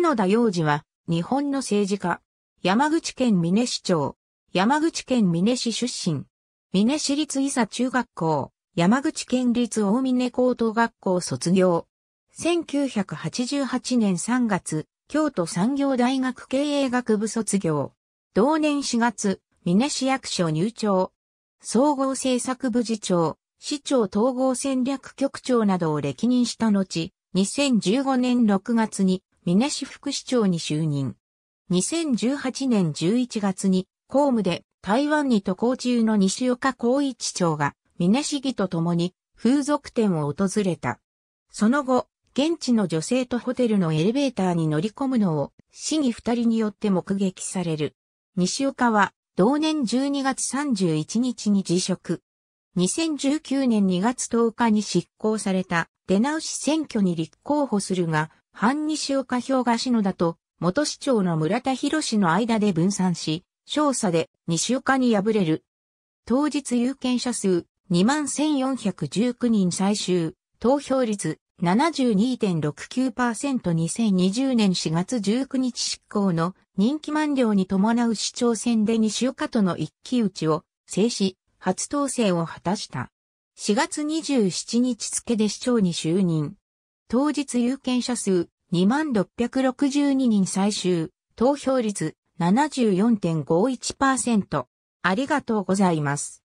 篠田洋次は、日本の政治家、山口県峰市長、山口県峰市出身、峰市立伊佐中学校、山口県立大峰高等学校卒業。1988年3月、京都産業大学経営学部卒業。同年4月、峰市役所入庁。総合政策部次長、市長統合戦略局長などを歴任した後、2015年6月にみなし副市長に就任。2018年11月に公務で台湾に渡航中の西岡光一長がみなし議と共に風俗店を訪れた。その後、現地の女性とホテルのエレベーターに乗り込むのを市議二人によって目撃される。西岡は同年12月31日に辞職。2019年2月10日に執行された出直し選挙に立候補するが、反西岡氷河篠田と元市長の村田博氏の間で分散し、少佐で西岡に敗れる。当日有権者数21,419人最終、投票率 72.69%2020 年4月19日執行の任期満了に伴う市長選で西岡との一騎打ちを制し、初当選を果たした。4月27日付で市長に就任。当日有権者数2662人最終、投票率74.51%。ありがとうございます。